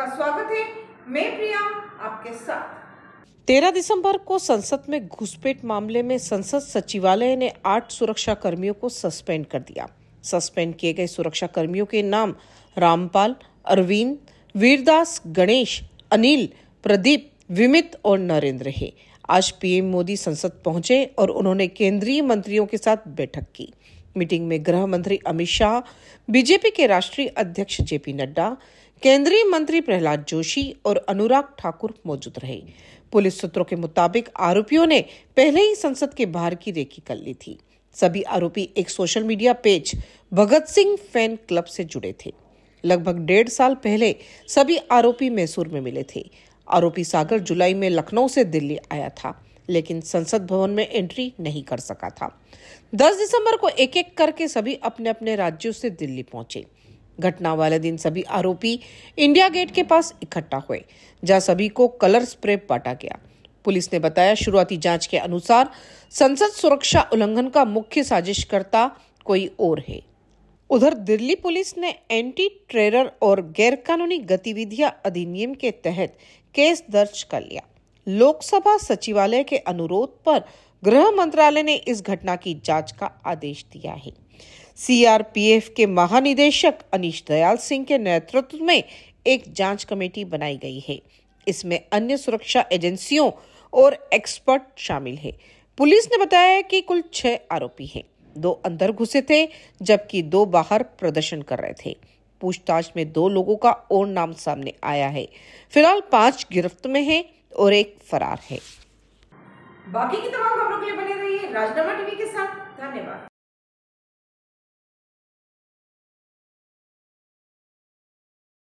आपका स्वागत है मैं प्रिया आपके साथ तेरह दिसंबर को संसद में घुसपैठ मामले में संसद सचिवालय ने आठ सुरक्षा कर्मियों को सस्पेंड कर दिया सस्पेंड किए गए सुरक्षा कर्मियों के नाम रामपाल अरविंद वीरदास गणेश अनिल प्रदीप विमित और नरेंद्र है आज पीएम मोदी संसद पहुंचे और उन्होंने केंद्रीय मंत्रियों के साथ बैठक की मीटिंग में गृह मंत्री अमित शाह बीजेपी के राष्ट्रीय अध्यक्ष जेपी नड्डा केंद्रीय मंत्री प्रहलाद जोशी और अनुराग ठाकुर मौजूद रहे पुलिस सूत्रों के मुताबिक आरोपियों ने पहले ही संसद के बाहर की रेखी कर ली थी सभी आरोपी एक social media page Bhagat Singh fan club से जुड़े थे लगभग डेढ़ साल पहले सभी आरोपी मैसूर में मिले थे आरोपी सागर जुलाई में लखनऊ से दिल्ली आया था लेकिन संसद भवन में एंट्री नहीं कर सका था 10 दिसंबर को एक एक करके सभी अपने अपने राज्यों से दिल्ली पहुंचे घटना वाले दिन सभी आरोपी इंडिया गेट के पास इकट्ठा हुए जहां सभी को कलर स्प्रे बांटा गया पुलिस ने बताया शुरुआती जांच के अनुसार संसद सुरक्षा उल्लंघन का मुख्य साजिशकर्ता कोई और है उधर दिल्ली पुलिस ने एंटी ट्रेरर और गैरकानूनी गतिविधियां अधिनियम के तहत केस दर्ज कर लिया लोकसभा सचिवालय के अनुरोध पर गृह मंत्रालय ने इस घटना की जांच का आदेश दिया है सीआरपीएफ के महानिदेशक अनिश दयाल सिंह के नेतृत्व में एक जांच कमेटी बनाई गई है इसमें अन्य सुरक्षा एजेंसियों और एक्सपर्ट शामिल है पुलिस ने बताया कि कुल छह आरोपी हैं दो अंदर घुसे थे जबकि दो बाहर प्रदर्शन कर रहे थे पूछताछ में दो लोगों का और नाम सामने आया है फिलहाल पांच गिरफ्त में हैं और एक फरार है बाकी की तमाम खबरों के लिए बने रहिए राजनगर